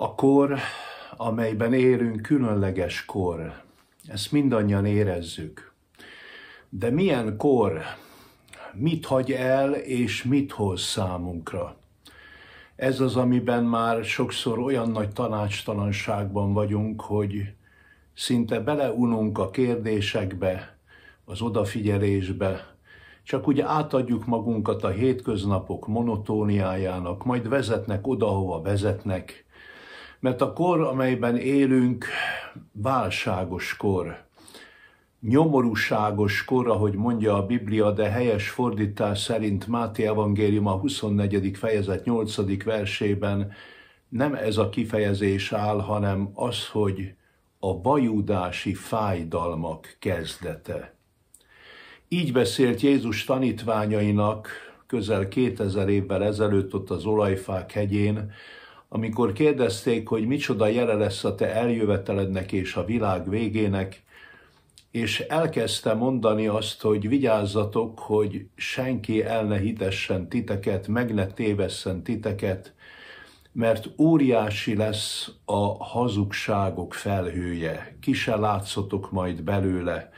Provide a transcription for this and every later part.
A kor, amelyben élünk, különleges kor. Ezt mindannyian érezzük. De milyen kor? Mit hagy el és mit hoz számunkra? Ez az, amiben már sokszor olyan nagy tanácstalanságban vagyunk, hogy szinte beleununk a kérdésekbe, az odafigyelésbe, csak úgy átadjuk magunkat a hétköznapok monotóniájának, majd vezetnek oda, hova vezetnek, mert a kor, amelyben élünk, válságos kor, nyomorúságos kor, ahogy mondja a Biblia, de helyes fordítás szerint Máté Evangélium a 24. fejezet 8. versében nem ez a kifejezés áll, hanem az, hogy a bajudási fájdalmak kezdete. Így beszélt Jézus tanítványainak közel 2000 évvel ezelőtt ott az Olajfák hegyén, amikor kérdezték, hogy micsoda jele lesz a te eljövetelednek és a világ végének, és elkezdte mondani azt, hogy vigyázzatok, hogy senki el ne hitessen titeket, meg ne tévesszen titeket, mert óriási lesz a hazugságok felhője, ki se látszotok majd belőle,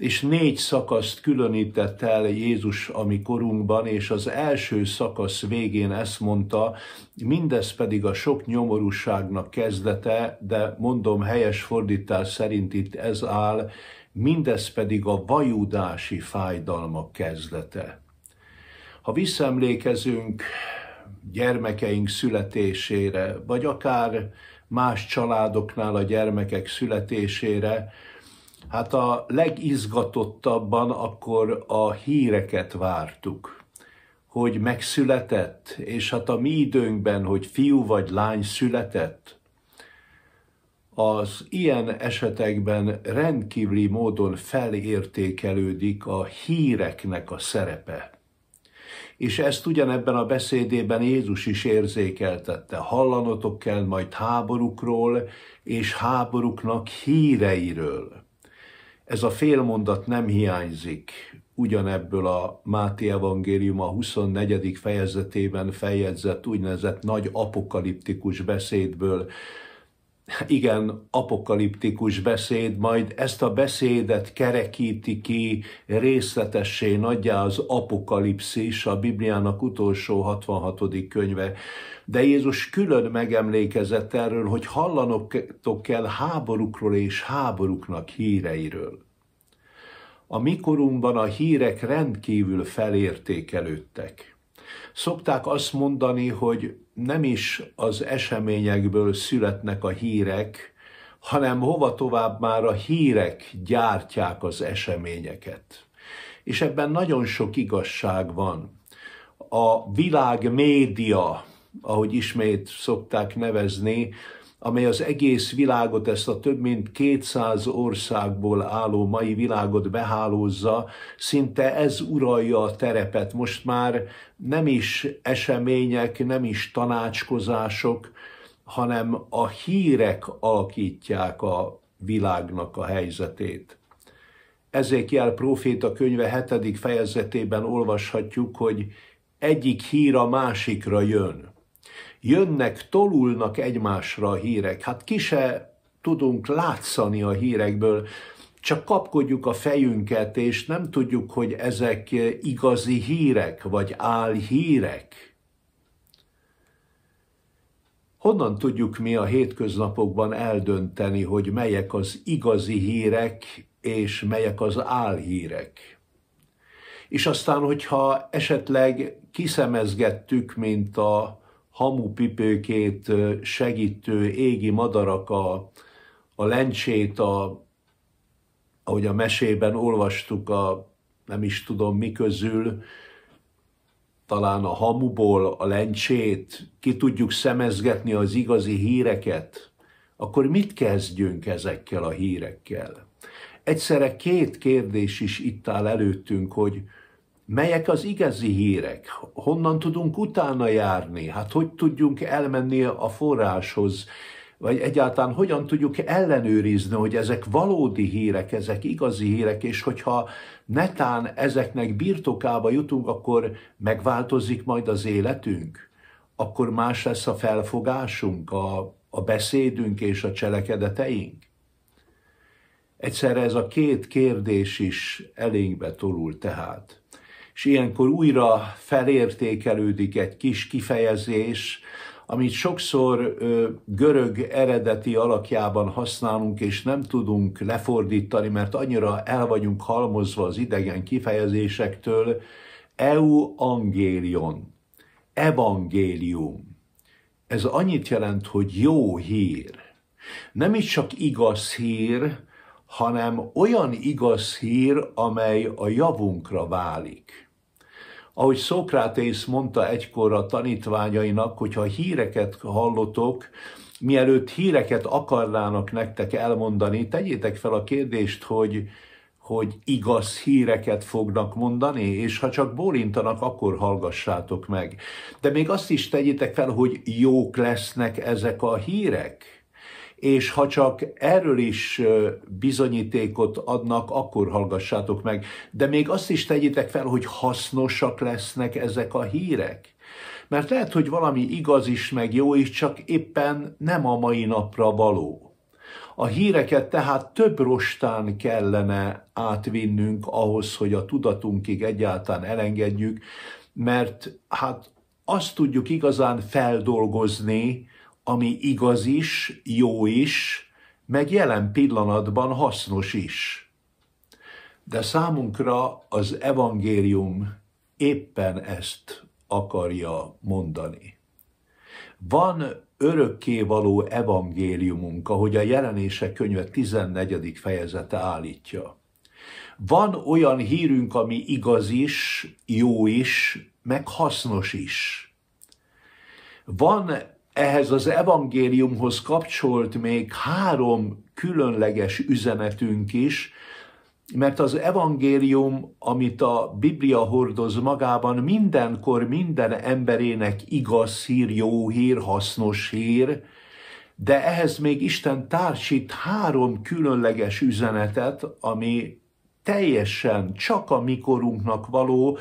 és négy szakaszt különített el Jézus a mi korunkban, és az első szakasz végén ezt mondta, mindez pedig a sok nyomorúságnak kezdete, de mondom helyes fordítás szerint itt ez áll, mindez pedig a vajudási fájdalmak kezdete. Ha visszaemlékezünk gyermekeink születésére, vagy akár más családoknál a gyermekek születésére, Hát a legizgatottabban akkor a híreket vártuk, hogy megszületett, és hát a mi időnkben, hogy fiú vagy lány született, az ilyen esetekben rendkívüli módon felértékelődik a híreknek a szerepe. És ezt ugyanebben a beszédében Jézus is érzékeltette. Hallanotok kell majd háborúkról és háborúknak híreiről. Ez a félmondat nem hiányzik ugyanebből a Máté Evangélium a 24. fejezetében feljegyzett úgynevezett nagy apokaliptikus beszédből, igen apokaliptikus beszéd, majd ezt a beszédet kerekíti ki, részletessé nagyjá az apokalipszis, a Bibliának utolsó 66. könyve. De Jézus külön megemlékezett erről, hogy hallanok kell háborúkról és háborúknak híreiről. A mikorunkban a hírek rendkívül felértékelődtek. Szokták azt mondani, hogy nem is az eseményekből születnek a hírek, hanem hova tovább már a hírek gyártják az eseményeket. És ebben nagyon sok igazság van. A világ média, ahogy ismét szokták nevezni, amely az egész világot, ezt a több mint 200 országból álló mai világot behálózza, szinte ez uralja a terepet. Most már nem is események, nem is tanácskozások, hanem a hírek alakítják a világnak a helyzetét. Ezékiel próféta könyve 7. fejezetében olvashatjuk, hogy egyik hír a másikra jön jönnek, tolulnak egymásra a hírek. Hát ki se tudunk látszani a hírekből, csak kapkodjuk a fejünket, és nem tudjuk, hogy ezek igazi hírek, vagy álhírek. Honnan tudjuk mi a hétköznapokban eldönteni, hogy melyek az igazi hírek, és melyek az álhírek? És aztán, hogyha esetleg kiszemezgettük, mint a hamupipőkét segítő égi madarak, a, a lencsét, a, ahogy a mesében olvastuk, a nem is tudom mi közül, talán a hamuból, a lencsét, ki tudjuk szemezgetni az igazi híreket, akkor mit kezdjünk ezekkel a hírekkel? Egyszerre két kérdés is itt áll előttünk, hogy Melyek az igazi hírek? Honnan tudunk utána járni? Hát hogy tudjunk elmenni a forráshoz? Vagy egyáltalán hogyan tudjuk ellenőrizni, hogy ezek valódi hírek, ezek igazi hírek, és hogyha netán ezeknek birtokába jutunk, akkor megváltozik majd az életünk? Akkor más lesz a felfogásunk, a, a beszédünk és a cselekedeteink? Egyszerre ez a két kérdés is elénkbe tolul tehát és ilyenkor újra felértékelődik egy kis kifejezés, amit sokszor görög eredeti alakjában használunk, és nem tudunk lefordítani, mert annyira el vagyunk halmozva az idegen kifejezésektől, eu angélion, evangélium. Ez annyit jelent, hogy jó hír. Nem is csak igaz hír, hanem olyan igaz hír, amely a javunkra válik. Ahogy Szókrátész mondta egykor a tanítványainak, hogyha híreket hallotok, mielőtt híreket akarnának nektek elmondani, tegyétek fel a kérdést, hogy, hogy igaz híreket fognak mondani, és ha csak bólintanak, akkor hallgassátok meg. De még azt is tegyétek fel, hogy jók lesznek ezek a hírek és ha csak erről is bizonyítékot adnak, akkor hallgassátok meg. De még azt is tegyétek fel, hogy hasznosak lesznek ezek a hírek. Mert lehet, hogy valami igaz is, meg jó is, csak éppen nem a mai napra való. A híreket tehát több rostán kellene átvinnünk ahhoz, hogy a tudatunkig egyáltalán elengedjük, mert hát azt tudjuk igazán feldolgozni, ami igaz is, jó is, meg jelen pillanatban hasznos is. De számunkra az evangélium éppen ezt akarja mondani. Van örökkévaló evangéliumunk, ahogy a jelenések könyve 14. fejezete állítja. Van olyan hírünk, ami igaz is, jó is, meg hasznos is. Van ehhez az evangéliumhoz kapcsolt még három különleges üzenetünk is, mert az evangélium, amit a Biblia hordoz magában, mindenkor minden emberének igaz hír, jó hír, hasznos hír, de ehhez még Isten társít három különleges üzenetet, ami teljesen csak a mikorunknak való,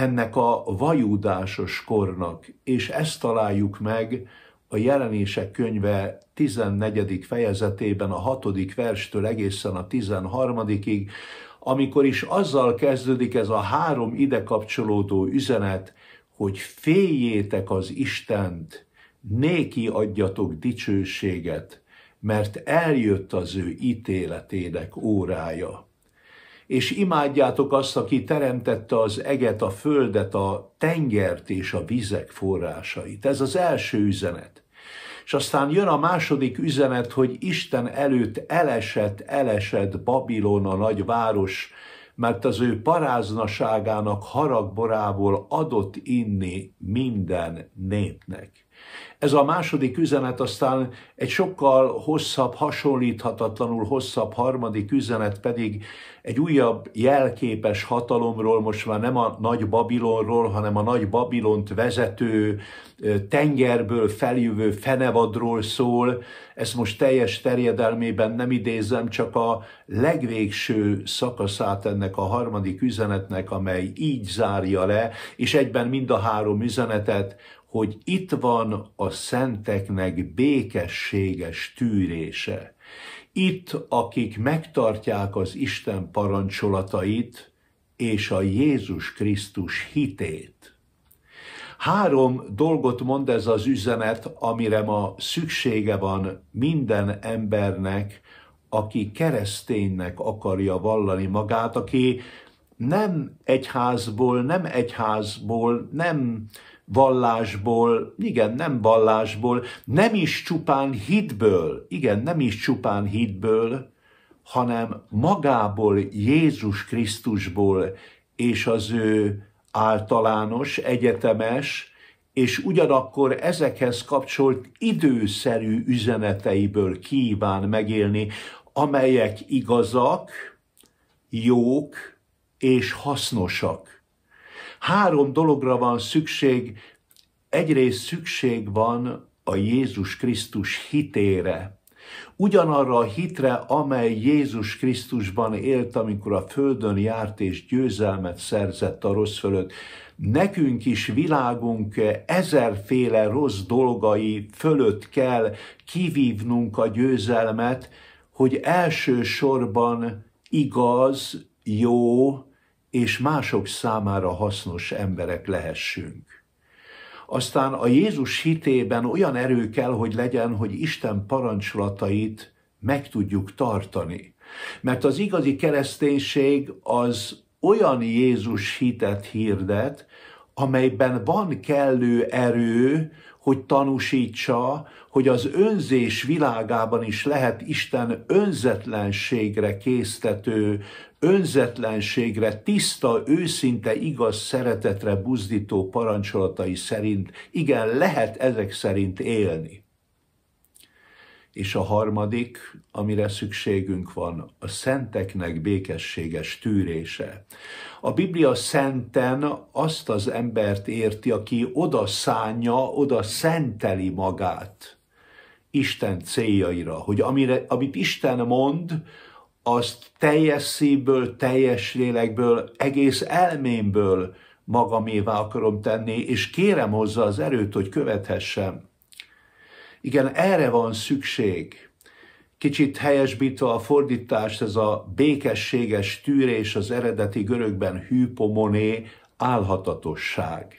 ennek a vajudásos kornak, és ezt találjuk meg a jelenések könyve 14. fejezetében a 6. verstől egészen a 13 amikor is azzal kezdődik ez a három ide kapcsolódó üzenet, hogy féljétek az Istent, néki adjatok dicsőséget, mert eljött az ő ítéletének órája és imádjátok azt, aki teremtette az eget, a földet, a tengert és a vizek forrásait. Ez az első üzenet. És aztán jön a második üzenet, hogy Isten előtt elesett, elesett Babilon a nagyváros, mert az ő paráznaságának haragborából adott inni minden népnek. Ez a második üzenet aztán egy sokkal hosszabb, hasonlíthatatlanul hosszabb harmadik üzenet pedig egy újabb jelképes hatalomról, most már nem a nagy Babilonról, hanem a nagy Babilont vezető tengerből feljövő fenevadról szól. Ezt most teljes terjedelmében nem idézem, csak a legvégső szakaszát ennek a harmadik üzenetnek, amely így zárja le, és egyben mind a három üzenetet hogy itt van a szenteknek békességes tűrése. Itt, akik megtartják az Isten parancsolatait és a Jézus Krisztus hitét. Három dolgot mond ez az üzenet, amire ma szüksége van minden embernek, aki kereszténynek akarja vallani magát, aki nem egyházból, nem egyházból, nem vallásból, igen, nem vallásból, nem is csupán hitből, igen, nem is csupán hitből, hanem magából, Jézus Krisztusból és az ő általános, egyetemes, és ugyanakkor ezekhez kapcsolt időszerű üzeneteiből kíván megélni, amelyek igazak, jók és hasznosak Három dologra van szükség. Egyrészt szükség van a Jézus Krisztus hitére. Ugyanarra a hitre, amely Jézus Krisztusban élt, amikor a Földön járt és győzelmet szerzett a rossz fölött. Nekünk is világunk ezerféle rossz dolgai fölött kell kivívnunk a győzelmet, hogy elsősorban igaz, jó, és mások számára hasznos emberek lehessünk. Aztán a Jézus hitében olyan erő kell, hogy legyen, hogy Isten parancsolatait meg tudjuk tartani. Mert az igazi kereszténység az olyan Jézus hitet hirdet, amelyben van kellő erő, hogy tanúsítsa, hogy az önzés világában is lehet Isten önzetlenségre késztető, önzetlenségre, tiszta, őszinte, igaz szeretetre buzdító parancsolatai szerint, igen, lehet ezek szerint élni és a harmadik, amire szükségünk van, a szenteknek békességes tűrése. A Biblia szenten azt az embert érti, aki oda szánja, oda szenteli magát Isten céljaira, hogy amire, amit Isten mond, azt teljes szívből, teljes lélekből, egész elmémből magamévá akarom tenni, és kérem hozzá az erőt, hogy követhessem. Igen, erre van szükség. Kicsit helyesbítve a fordítást, ez a békességes tűrés az eredeti görögben hűpomoné, álhatatosság.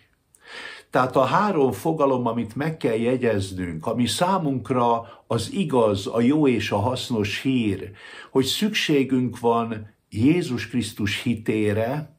Tehát a három fogalom, amit meg kell jegyeznünk, ami számunkra az igaz, a jó és a hasznos hír, hogy szükségünk van Jézus Krisztus hitére,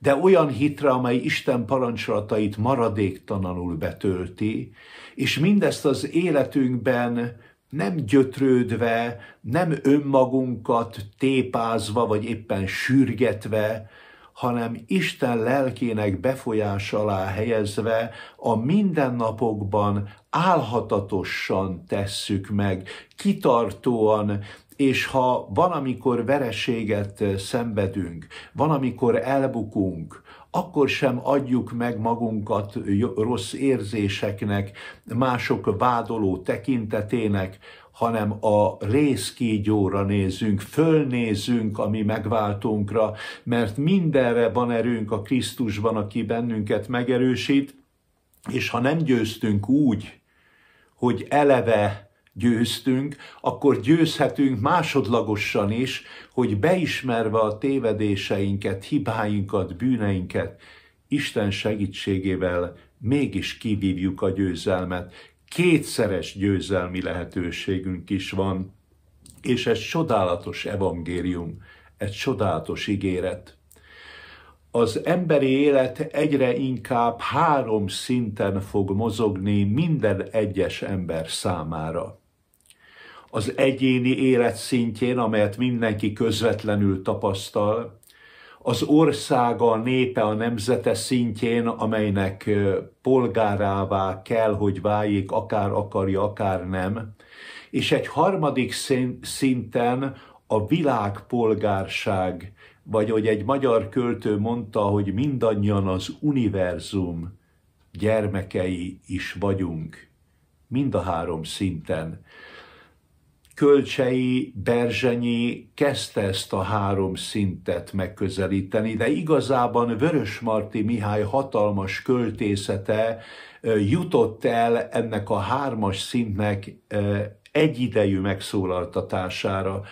de olyan hitre, amely Isten parancsolatait maradéktalanul betölti, és mindezt az életünkben nem gyötrődve, nem önmagunkat tépázva, vagy éppen sürgetve, hanem Isten lelkének befolyás alá helyezve a mindennapokban álhatatosan tesszük meg, kitartóan és ha van, amikor vereséget szenvedünk, van, amikor elbukunk, akkor sem adjuk meg magunkat rossz érzéseknek, mások vádoló tekintetének, hanem a részkígyóra nézünk, fölnézünk a mi megváltónkra, mert mindenre van erőnk a Krisztusban, aki bennünket megerősít, és ha nem győztünk úgy, hogy eleve győztünk, akkor győzhetünk másodlagosan is, hogy beismerve a tévedéseinket, hibáinkat, bűneinket, Isten segítségével mégis kivívjuk a győzelmet. Kétszeres győzelmi lehetőségünk is van, és ez csodálatos evangélium, egy csodálatos ígéret az emberi élet egyre inkább három szinten fog mozogni minden egyes ember számára. Az egyéni élet szintjén, amelyet mindenki közvetlenül tapasztal, az országa, a népe, a nemzete szintjén, amelynek polgárává kell, hogy váljék, akár akarja, akár nem, és egy harmadik szinten a világpolgárság vagy hogy egy magyar költő mondta, hogy mindannyian az univerzum gyermekei is vagyunk, mind a három szinten. Kölcsei, Berzsenyi kezdte ezt a három szintet megközelíteni, de igazában Marti Mihály hatalmas költészete jutott el ennek a hármas szintnek egyidejű megszólaltatására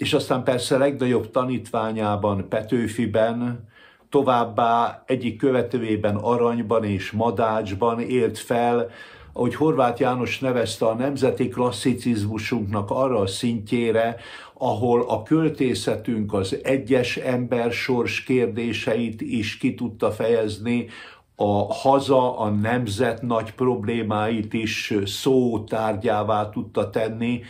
és aztán persze legnagyobb tanítványában, Petőfiben, továbbá egyik követőjében Aranyban és Madácsban élt fel, ahogy Horváth János nevezte a nemzeti klasszicizmusunknak arra a szintjére, ahol a költészetünk az egyes ember sors kérdéseit is ki tudta fejezni, a haza, a nemzet nagy problémáit is szó tárgyává tudta tenni,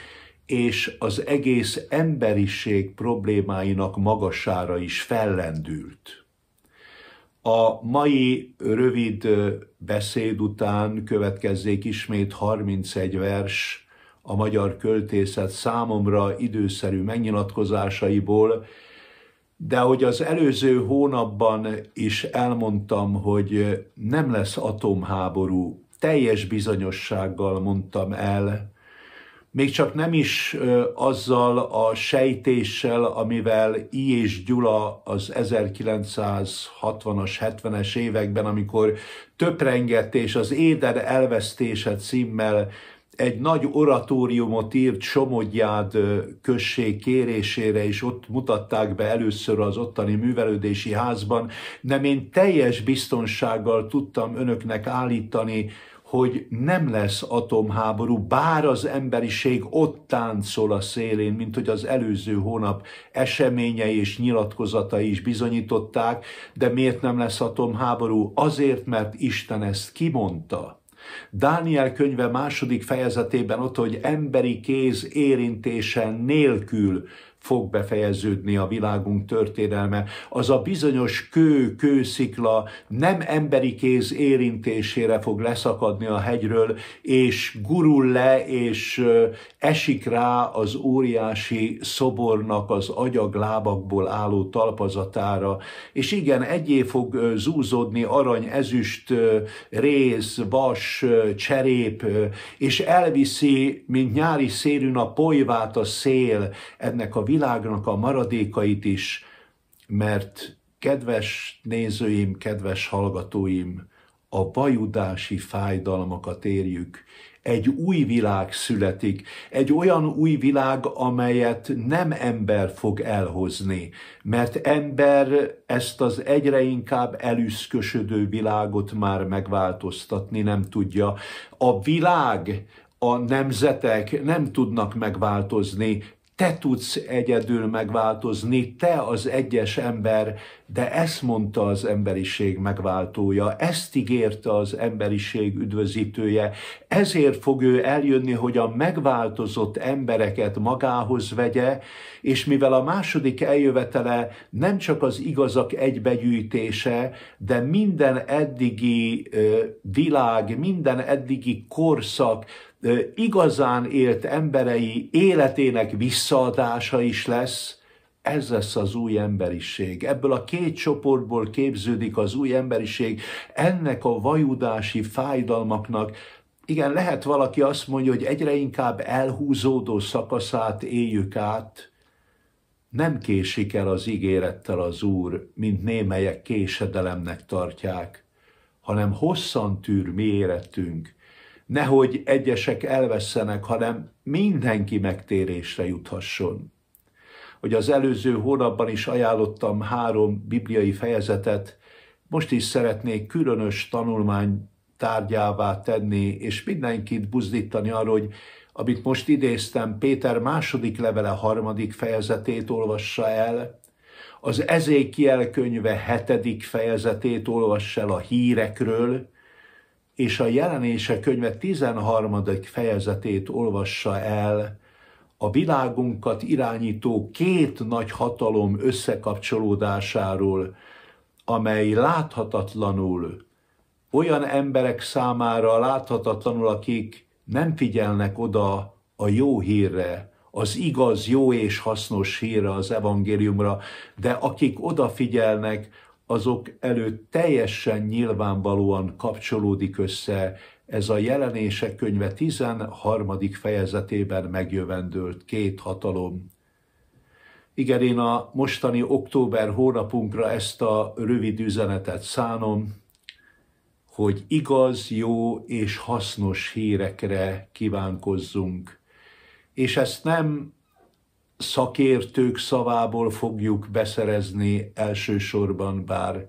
és az egész emberiség problémáinak magasára is fellendült. A mai rövid beszéd után következzék ismét 31 vers a magyar költészet számomra időszerű megnyilatkozásaiból, de hogy az előző hónapban is elmondtam, hogy nem lesz atomháború, teljes bizonyossággal mondtam el, még csak nem is azzal a sejtéssel, amivel I. és Gyula az 1960-as, 70-es években, amikor töprengett és az éder elvesztése címmel egy nagy oratóriumot írt Somogyád község kérésére, és ott mutatták be először az ottani művelődési házban, nem én teljes biztonsággal tudtam önöknek állítani, hogy nem lesz atomháború, bár az emberiség ott táncol a szélén, mint hogy az előző hónap eseményei és nyilatkozatai is bizonyították, de miért nem lesz atomháború? Azért, mert Isten ezt kimondta. Dániel könyve második fejezetében ott, hogy emberi kéz érintése nélkül fog befejeződni a világunk történelme. Az a bizonyos kő, kőszikla nem emberi kéz érintésére fog leszakadni a hegyről, és gurul le, és esik rá az óriási szobornak az agyaglábakból álló talpazatára. És igen, egyé fog zúzódni arany, ezüst, réz, vas, cserép, és elviszi, mint nyári szérűn a polyvát a szél ennek a világnak a maradékait is, mert kedves nézőim, kedves hallgatóim, a bajudási fájdalmakat érjük. Egy új világ születik, egy olyan új világ, amelyet nem ember fog elhozni, mert ember ezt az egyre inkább elüszkösödő világot már megváltoztatni nem tudja. A világ, a nemzetek nem tudnak megváltozni, te tudsz egyedül megváltozni, te az egyes ember de ezt mondta az emberiség megváltója, ezt ígérte az emberiség üdvözítője, ezért fog ő eljönni, hogy a megváltozott embereket magához vegye, és mivel a második eljövetele nem csak az igazak egybegyűjtése, de minden eddigi világ, minden eddigi korszak igazán élt emberei életének visszaadása is lesz, ez lesz az új emberiség. Ebből a két csoportból képződik az új emberiség. Ennek a vajudási fájdalmaknak igen, lehet valaki azt mondja, hogy egyre inkább elhúzódó szakaszát éljük át, nem késik el az ígérettel az Úr, mint némelyek késedelemnek tartják, hanem hosszan tűr mi érettünk, nehogy egyesek elvesztenek, hanem mindenki megtérésre juthasson hogy az előző hónapban is ajánlottam három bibliai fejezetet, most is szeretnék különös tanulmány tárgyává tenni, és mindenkit buzdítani arra, hogy amit most idéztem, Péter második levele harmadik fejezetét olvassa el, az Ezékiel könyve hetedik fejezetét olvassa el a hírekről, és a jelenése könyve 13. fejezetét olvassa el a világunkat irányító két nagy hatalom összekapcsolódásáról, amely láthatatlanul olyan emberek számára láthatatlanul, akik nem figyelnek oda a jó hírre, az igaz, jó és hasznos hírre, az evangéliumra, de akik odafigyelnek, azok előtt teljesen nyilvánvalóan kapcsolódik össze ez a jelenések könyve 13. fejezetében megjövendőlt két hatalom. Igen, én a mostani október hónapunkra ezt a rövid üzenetet szánom, hogy igaz, jó és hasznos hírekre kívánkozzunk. És ezt nem szakértők szavából fogjuk beszerezni elsősorban, bár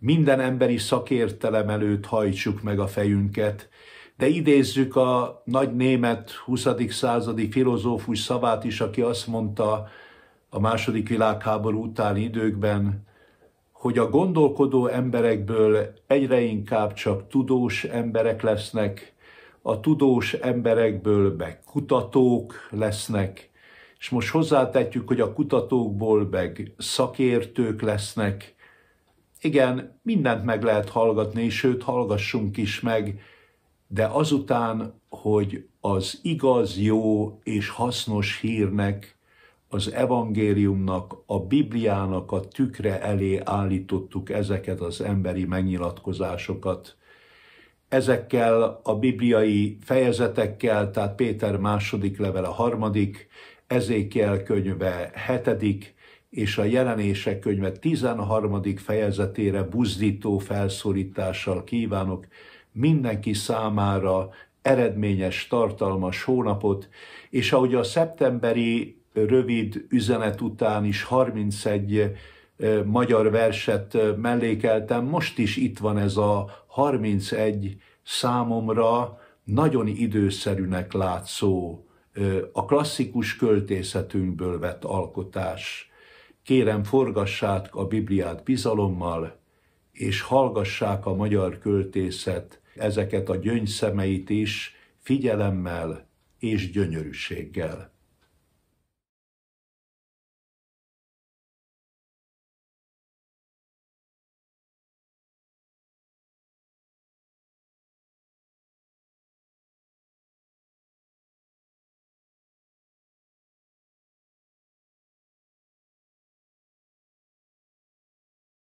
minden emberi szakértelem előtt hajtsuk meg a fejünket, de idézzük a nagy német 20. századi filozófus szavát is, aki azt mondta a második világháború utáni időkben, hogy a gondolkodó emberekből egyre inkább csak tudós emberek lesznek, a tudós emberekből meg kutatók lesznek, és most hozzátetjük, hogy a kutatókból meg szakértők lesznek, igen, mindent meg lehet hallgatni, sőt, hallgassunk is meg, de azután, hogy az igaz, jó és hasznos hírnek, az evangéliumnak, a Bibliának a tükre elé állítottuk ezeket az emberi megnyilatkozásokat. Ezekkel a bibliai fejezetekkel, tehát Péter második levele harmadik, Ezékiel könyve hetedik, és a jelenések könyve 13. fejezetére buzdító felszólítással kívánok mindenki számára eredményes, tartalmas hónapot, és ahogy a szeptemberi rövid üzenet után is 31 eh, magyar verset eh, mellékeltem, most is itt van ez a 31 számomra nagyon időszerűnek látszó, eh, a klasszikus költészetünkből vett alkotás. Kérem, forgassák a Bibliát bizalommal, és hallgassák a magyar költészet ezeket a gyöngyszemeit is figyelemmel és gyönyörűséggel.